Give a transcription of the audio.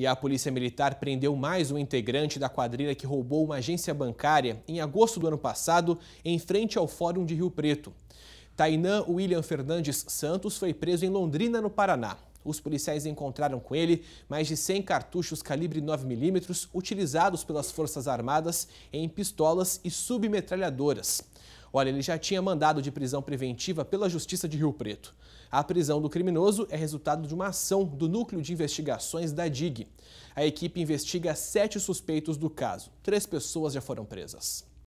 E a Polícia Militar prendeu mais um integrante da quadrilha que roubou uma agência bancária em agosto do ano passado, em frente ao Fórum de Rio Preto. Tainã William Fernandes Santos foi preso em Londrina, no Paraná. Os policiais encontraram com ele mais de 100 cartuchos calibre 9mm utilizados pelas Forças Armadas em pistolas e submetralhadoras. Olha, ele já tinha mandado de prisão preventiva pela Justiça de Rio Preto. A prisão do criminoso é resultado de uma ação do Núcleo de Investigações da DIG. A equipe investiga sete suspeitos do caso. Três pessoas já foram presas.